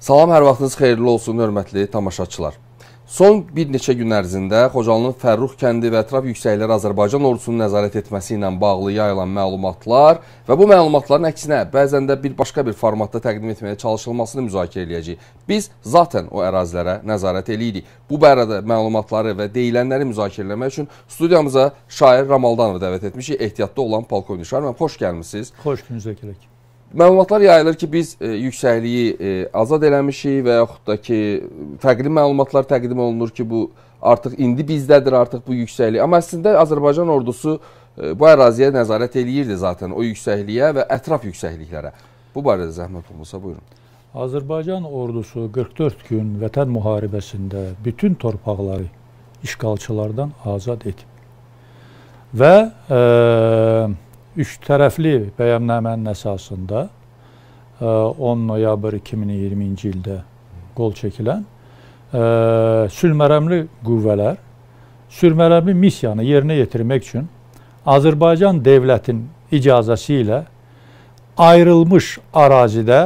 Salam, hər vaxtınız xeyirli olsun, hörmətli tamaşaçılar. Son bir neçə gün ərzində Xocalının Fərrux kəndi və ətraf yüksəkləri Azərbaycan ordusunun nəzarət etməsi ilə bağlı yayılan məlumatlar və bu məlumatların əksinə bəzən də bir başqa bir formatda təqdim etməyə çalışılmasını müzakirə eləyəcəyik. Biz zaten o ərazilərə nəzarət eləyirik. Bu barədə məlumatları və deyilənləri müzakirə etmək üçün studiyamıza şair Ramaldanovu dəvət etmişik. Ehtiyatda olan polkovnik Şarman, xoş gəlmisiniz. Xoş gününüzə gələk. Məlumatlar yayılır ki, biz e, yüksəkliyi e, azad eləmişik və yaxud da ki, fərqli məlumatlar təqdim olunur ki, bu artıq indi bizdədir artıq bu yüksəklik. Amma əslində Azərbaycan ordusu e, bu əraziyə nəzarət eləyirdi zaten o yüksəkliyə və ətraf yüksəkliklərə. Bu barədə zəhmət olmasa buyurun. Azərbaycan ordusu 44 gün Vətən müharibəsində bütün torpaqları işğalçılardan azad edib. Və e, üç tərəfli bəyannamənin əsasında 10 e, noyabr 2020-ci ildə qol çəkilən e, sülhmərəmli qüvvələr sülhmərəmli missiyanı yerinə yetirmək üçün Azərbaycan dövlətinin icazəsi ilə ayrılmış ərazidə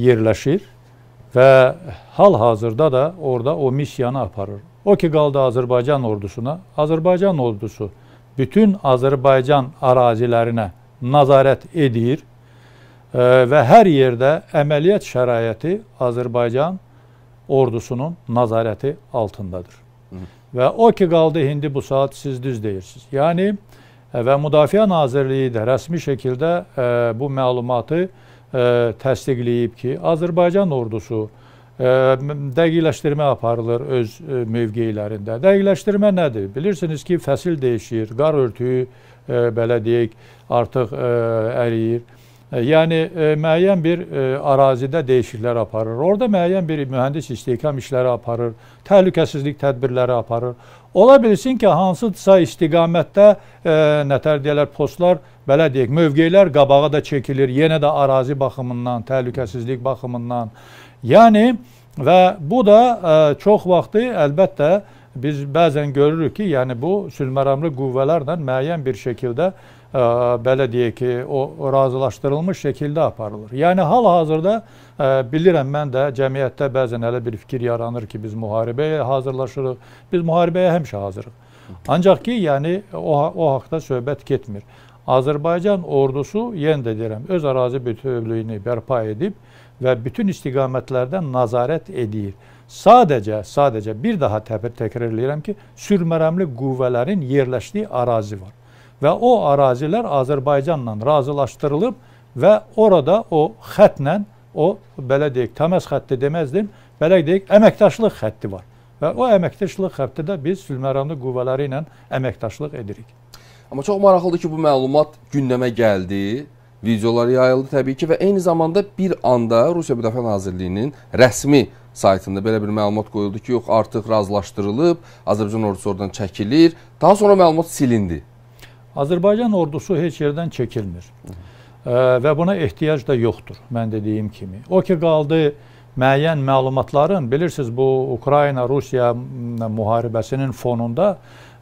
yerləşir və hal-hazırda da orada o missiyanı aparır. O ki qaldı Azərbaycan ordusuna, Azərbaycan ordusu bütün Azərbaycan ərazilərinə nazarət edir e, və hər yerdə əməliyyat şəraiti Azərbaycan ordusunun nazarəti altındadır. Hı. Və o ki qaldı indi bu saat siz düz deyirsiniz. Yəni e, və Müdafiə Nazirliyi də rəsmi şəkildə e, bu məlumatı təsdiqləyib ki, Azərbaycan ordusu dəqiqləşdirmə aparılır öz mövqeylərində. Dəqiqləşdirmə nədir? Bilirsiniz ki, fəsil dəyişir, qar örtüyü belə deyək, artıq əriyir. Yəni müəyyən bir ərazidə dəyişikliklər aparır. Orda müəyyən bir mühəndis istehkam işləri aparır, təhlükəsizlik tədbirləri aparır. Ola bilsin ki, hansısa istiqamətdə e, nətər deyirlər postlar belə deyək, mövqeylər qabağa da çəkilir, yenə də arazi baxımından, təhlükəsizlik baxımından. Yəni və bu da e, çox vaxtı əlbəttə biz bəzən görürük ki, yəni bu sülhməramlı qüvvələrlə müəyyən bir şəkildə belə deyək ki, o razılaşdırılmış şəkildə aparılır. Yəni hal-hazırda e, bilirəm mən də cəmiyyətdə bəzən elə bir fikir yaranır ki, biz müharibəyə hazırlaşırıq. Biz müharibəyə həmişə hazırıq. Ancaq ki, yəni o o haqqda söhbət getmir. Azərbaycan ordusu, yenə də deyirəm, öz ərazi bütövlüyünü bərpa edib və bütün istiqamətlərdən nazarət edir. Sadəcə, sadəcə bir daha təbir təkrarlayıram ki, sürmərəmli qüvvələrin yerləşdiyi ərazi var və o ərazilər Azərbaycanla razılaşdırılıb və orada o xəttlə o belə deyək, təməz xətti deməzdim, belə deyək, əməkdaşlıq xətti var. Və o əməkdaşlıq xətti də biz sülhməramlı qüvvələri ilə əməkdaşlıq edirik. Amma çox maraqlıdır ki, bu məlumat gündəmə gəldi, videolar yayıldı təbii ki və eyni zamanda bir anda Rusiya Müdafiə Nazirliyinin rəsmi saytında belə bir məlumat qoyuldu ki, yox artıq razılaşdırılıb, Azərbaycan ordusu oradan çəkilir. Daha sonra məlumat silindi. Azərbaycan ordusu heç yerdən çəkilmir. E, və buna ehtiyac da yoxdur, mən dediyim kimi. O ki qaldı müəyyən məlumatların, bilirsiniz bu Ukrayna-Rusiya müharibəsinin fonunda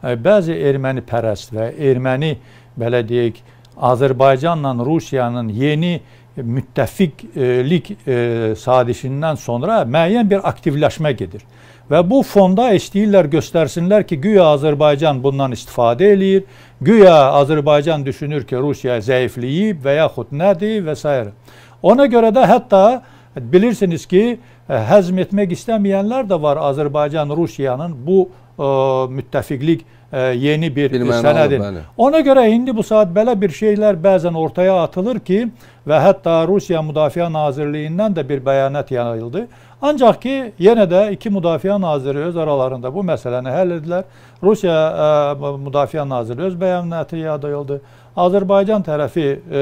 e, bəzi erməni pərəst və erməni belə deyək Azərbaycanla Rusiyanın yeni müttəfiqlik e, sadişindən sonra müəyyən bir aktivləşmə gedir və bu fonda işləyirlər, göstərsinlər ki, güya Azərbaycan bundan istifadə eləyir, güya Azərbaycan düşünür ki, Rusiya zəifləyib və yaxud nədir və s. Ona görə də hətta bilirsiniz ki, e, həzm etmək istəməyənlər də var Azərbaycan Rusiyanın bu ə, e, müttəfiqlik E, yeni bir, bir sənədir. Bəli. Ona görə indi bu saat belə bir şeylər bəzən ortaya atılır ki, və hətta Rusiya Müdafiə Nazirliyindən də bir bəyanat yayıldı. Ancaq ki, yenə də iki müdafiə naziri öz aralarında bu məsələni həll edilər. Rusiya ə, e, müdafiə naziri öz bəyanatı yayıldı. Azərbaycan tərəfi ə, e,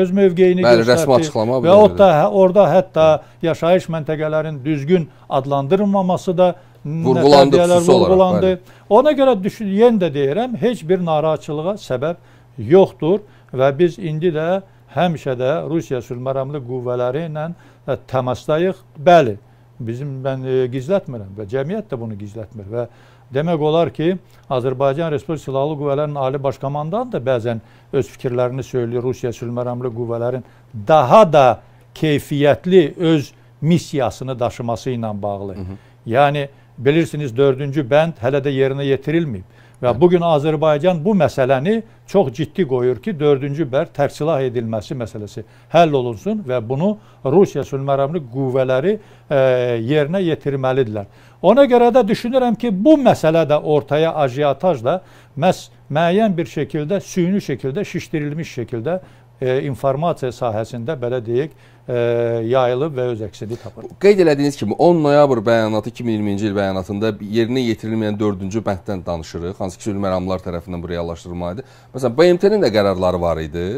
öz mövqeyini Bəli, göstərdi. Bəli, rəsmi açıqlama və o da orada hətta yaşayış məntəqələrinin düzgün adlandırılmaması da vurğulandı, xüsusi vurğulandı. Olaraq, Ona görə düşün, yenə də deyirəm, heç bir narahatçılığa səbəb yoxdur və biz indi də həmişə də Rusiya sülhməramlı qüvvələri ilə e, təmasdayıq. Bəli, bizim mən e, gizlətmirəm və cəmiyyət də bunu gizlətmir və Demək olar ki, Azərbaycan Respublikası Silahlı Qüvvələrinin Ali Baş Komandanı da bəzən öz fikirlərini söyləyir. Rusiya sülhməramlı qüvvələrin daha da keyfiyyətli öz missiyasını daşıması ilə bağlı. Hı -hı. Yəni bilirsiniz 4-cü bənd hələ də yerinə yetirilməyib. Və bugün Azərbaycan bu məsələni çox ciddi qoyur ki, 4-cü bər tərksilah edilməsi məsələsi həll olunsun və bunu Rusiya sülməramlı qüvvələri e, yerinə yetirməlidirlər. Ona görə də düşünürəm ki, bu məsələ də ortaya ajiyatajla məhz müəyyən bir şəkildə, süni şəkildə, şişdirilmiş şəkildə e, informasiya sahəsində belə deyək, e, yayılıb və öz əksini tapır. Qeyd elədiyiniz kimi 10 noyabr bəyanatı 2020-ci il bəyanatında yerinə yetirilməyən 4-cü bənddən danışırıq. Hansı ki, sülməramlar tərəfindən bu reallaşdırılma idi. Məsələn, BMT-nin də qərarları var idi.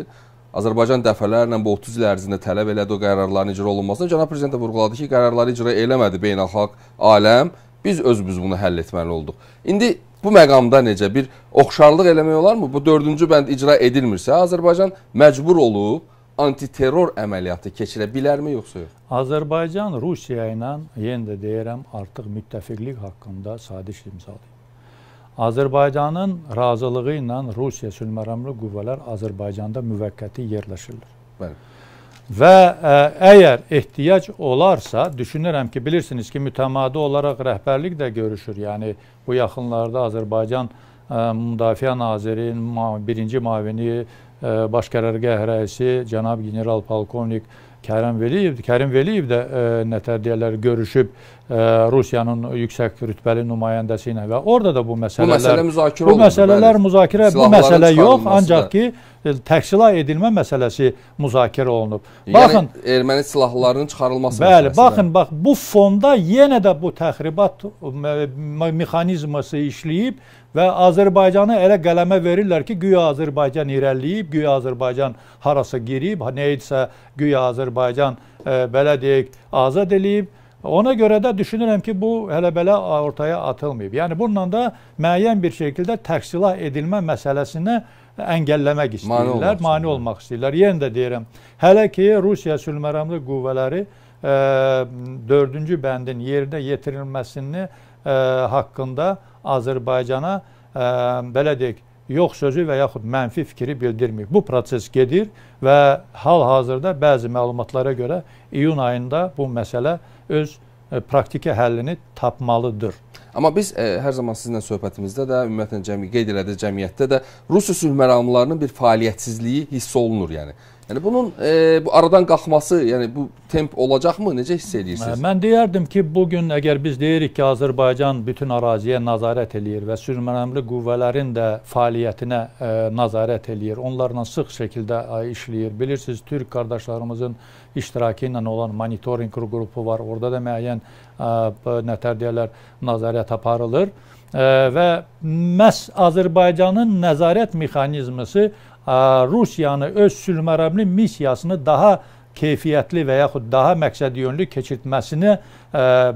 Azərbaycan dəfələrlə bu 30 il ərzində tələb elədi o qərarların icra olunmasını. Cənab prezident də vurğuladı ki, qərarları icra eləmədi beynəlxalq aləm Biz özümüz bunu həll etməli olduq. İndi bu məqamda necə bir oxşarlıq eləmək olarmı? Bu 4-cü bənd icra edilmirsə, Azərbaycan məcbur olub antiterror əməliyyatı keçirə bilərmi yoxsa yox? Azərbaycan Rusiya ilə yenə də deyirəm, artıq müttəfiqlik haqqında sadiş imzalayıb. Azərbaycanın razılığı ilə Rusiya sülhməramlı qüvvələr Azərbaycanda müvəqqəti yerləşirlər. Bəli. Və ə, e, əgər ehtiyac olarsa, düşünürəm ki, bilirsiniz ki, mütəmadi olaraq rəhbərlik də görüşür. Yəni bu yaxınlarda Azərbaycan ə, e, Müdafiə nazirinin ma birinci mavini ə, e, baş qərargah rəisi cənab general polkovnik Kərim Veliyev, Kərim Veliyev də ə, nətər deyirlər görüşüb Rusiyanın yüksək rütbəli nümayəndəsi ilə və orada da bu məsələlər bu məsələ müzakirə olunur. Bu məsələlər olunur, müzakirə, bu məsələ yox, ancaq ki e, təqsila edilmə məsələsi müzakirə olunub. Yəni baxın, yəni, erməni silahlarının çıxarılması bəli, məsələsi. Bəli, baxın, bax bu fonda yenə də bu təxribat mexanizması işləyib və Azərbaycanı elə qələmə verirlər ki, güya Azərbaycan irəliləyib, güya Azərbaycan harasa girib, nə idisə güya Azərbaycan ə, e, belə deyək, azad eləyib. Ona görə də düşünürəm ki, bu hələ belə ortaya atılmayıb. Yəni bununla da müəyyən bir şəkildə təqsilah edilmə məsələsinə əngəlləmək istəyirlər, mane, mane olmaq istəyirlər. Yenə də deyirəm, hələ ki Rusiya sülhməramlı qüvvələri ə, e, 4-cü bəndin yerinə yetirilməsini ə, e, haqqında Azərbaycana ə, e, belə deyək, yox sözü və yaxud mənfi fikri bildirmir. Bu proses gedir və hal-hazırda bəzi məlumatlara görə iyun ayında bu məsələ öz e, praktiki həllini tapmalıdır. Amma biz ə, e, hər zaman sizinlə söhbətimizdə də ümumiyyətlə cəmi qeyd elədi cəmiyyətdə də Rusiya sülh məramlarının bir fəaliyyətsizliyi hiss olunur, yəni. Yəni bunun e, bu aradan qalxması, yəni bu temp olacaqmı? Necə hiss edirsiniz? Hə, mən deyərdim ki, bu gün əgər biz deyirik ki, Azərbaycan bütün əraziyə nəzarət eləyir və sürmənəmli qüvvələrin də fəaliyyətinə e, nəzarət eləyir, onlarla sıx şəkildə e, işləyir. Bilirsiniz, türk qardaşlarımızın iştirakı ilə olan monitorinq qrupu var. Orada da müəyyən e, nətər deyirlər, nəzarət aparılır e, və məs Azərbaycanın nəzarət mexanizması Rusiyanı öz sülhmərəmli missiyasını daha keyfiyyətli və yaxud daha məqsədyönlü keçirtməsini ə,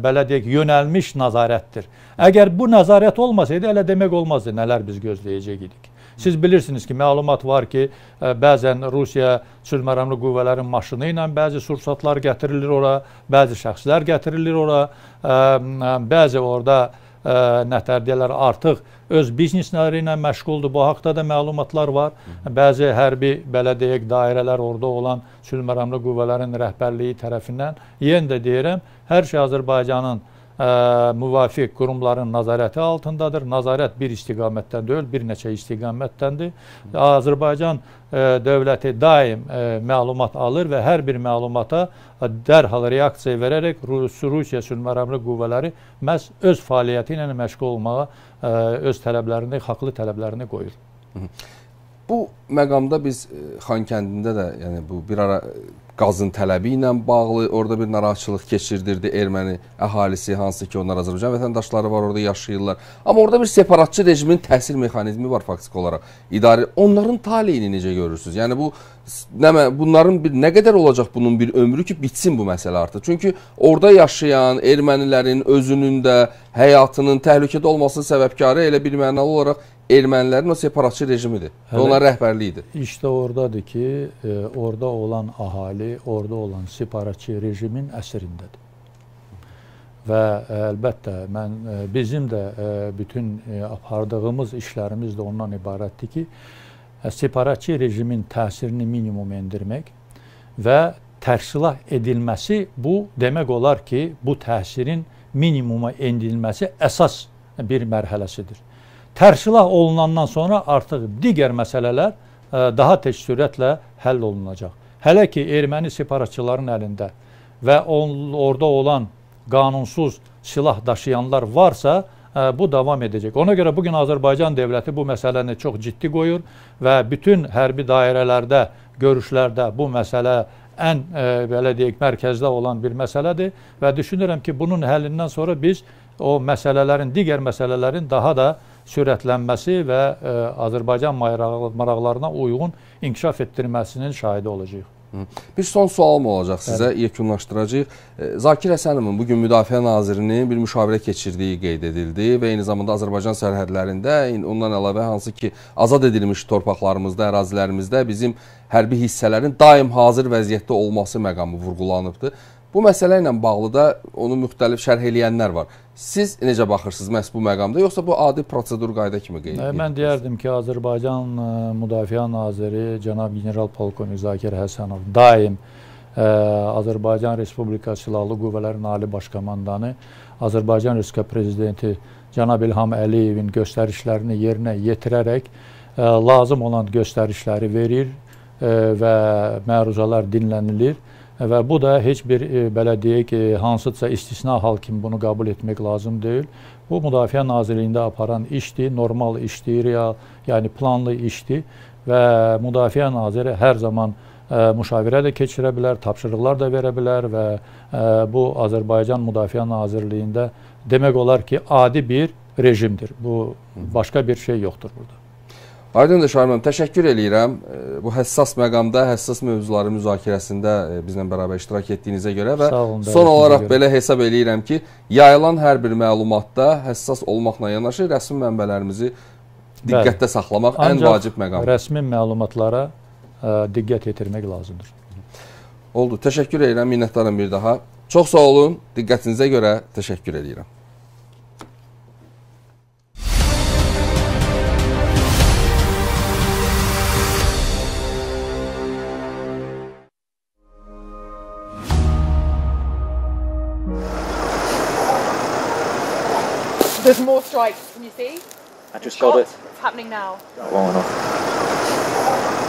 belə deyək yönəlmiş nəzarətdir. Əgər bu nəzarət olmasaydı elə demək olmazdı nələr biz gözləyəcək idik. Siz bilirsiniz ki, məlumat var ki, ə, bəzən Rusiya sülhməramlı qüvvələrin maşını ilə bəzi sursatlar gətirilir ora, bəzi şəxslər gətirilir ora, ə, bəzi orada ə, nətər deyirlər artıq öz biznesləri ilə məşğuldur. Bu haqqda da məlumatlar var. Bəzi hərbi belə deyək dairələr orada olan sülhməramlı qüvvələrin rəhbərliyi tərəfindən yenə də deyirəm, hər şey Azərbaycanın ə, müvafiq qurumların nazarəti altındadır. Nazarət bir istiqamətdən deyil, bir neçə istiqamətdəndir. Azərbaycan ə, dövləti daim ə, məlumat alır və hər bir məlumata ə, dərhal reaksiya verərək Rus Rusiya sülhməramlı qüvvələri məhz öz fəaliyyəti ilə məşğul olmağa ə, öz tələblərini, haqlı tələblərini qoyur. Bu məqamda biz Xankəndində də, yəni bu bir ara qazın tələbi ilə bağlı orada bir narahatçılıq keçirdirdi erməni əhalisi, hansı ki, onlar Azərbaycan vətəndaşları var, orada yaşayırlar. Amma orada bir separatçı rejimin təsir mexanizmi var faktiki olaraq. İdarə onların taleyini necə görürsüz? Yəni bu nə bunların bir, nə qədər olacaq bunun bir ömrü ki, bitsin bu məsələ artıq. Çünki orada yaşayan ermənilərin özünün də həyatının təhlükədə olmasının səbəbkarı elə bir mənalı olaraq ermənilərin o separatçı rejimidir. Hələ, Ona rəhbərliyidir. İşdə oradadır ki, e, orada olan əhali, orada olan separatçı rejimin əsrindədir. Və e, əlbəttə mən e, bizim də bütün apardığımız işlərimiz də ondan ibarətdir ki, separatçı rejimin təsirini minimum endirmək və tərsilah edilməsi bu demək olar ki, bu təsirin minimuma endilməsi əsas bir mərhələsidir. Tərsilah olunandan sonra artıq digər məsələlər daha tez sürətlə həll olunacaq. Hələ ki erməni separatçıların əlində və orada olan qanunsuz silah daşıyanlar varsa, bu davam edəcək. Ona görə bugün Azərbaycan dövləti bu məsələni çox ciddi qoyur və bütün hərbi dairələrdə, görüşlərdə bu məsələ ən e, belə deyək mərkəzdə olan bir məsələdir və düşünürəm ki, bunun həllindən sonra biz o məsələlərin, digər məsələlərin daha da sürətlənməsi və e, Azərbaycan maraqlarına uyğun inkişaf etdirməsinin şahidi olacağıq. Bir son sualım olacaq sizə, Bəli. yekunlaşdıracağıq. E, Zakir Həsənovun bugün Müdafiə Nazirinin bir müşavirə keçirdiyi qeyd edildi və eyni zamanda Azərbaycan sərhədlərində, ondan əlavə hansı ki, azad edilmiş torpaqlarımızda, ərazilərimizdə bizim hərbi hissələrin daim hazır vəziyyətdə olması məqamı vurğulanıbdır. Bu məsələ ilə bağlı da onu müxtəlif şərh eləyənlər var. Siz necə baxırsınız məhz bu məqamda, yoxsa bu adi prosedur qayda kimi qeyd edilir? Mən deyərdim ki, Azərbaycan e, Müdafiə naziri cənab general polkovnik Zakir Həsənov daim ə, e, Azərbaycan Respublikası Silahlı Qüvvələrinin Ali Başkomandanı, Azərbaycan Respublikası prezidenti cənab İlham Əliyevin göstərişlərini yerinə yetirərək ə, e, lazım olan göstərişləri verir ə, və məruzələr dinlənilir və bu da heç bir e, belə deyək, e, hansısa istisna hal kimi bunu qəbul etmək lazım deyil. Bu Müdafiə Nazirliyində aparan işdir, normal işdir, real, yəni planlı işdir və Müdafiə Naziri hər zaman ə, e, müşavirə də keçirə bilər, tapşırıqlar da verə bilər və ə, e, bu Azərbaycan Müdafiə Nazirliyində demək olar ki, adi bir rejimdir. Bu başqa bir şey yoxdur burada. Aydındır Şarman, təşəkkür eləyirəm. Bu həssas məqamda, həssas mövzuların müzakirəsində bizlə bərabər iştirak etdiyinizə görə və olun, son olaraq belə hesab eləyirəm ki, yayılan hər bir məlumatda həssas olmaqla yanaşı rəsmi mənbələrimizi diqqətdə Bəli. saxlamaq Ancaq ən vacib məqam. Rəsmi məlumatlara ə, diqqət yetirmək lazımdır. Oldu. Təşəkkür edirəm, minnətdarım bir daha. Çox sağ olun. Diqqətinizə görə təşəkkür edirəm. Right, can you see? I just got it. It's happening now. Long enough.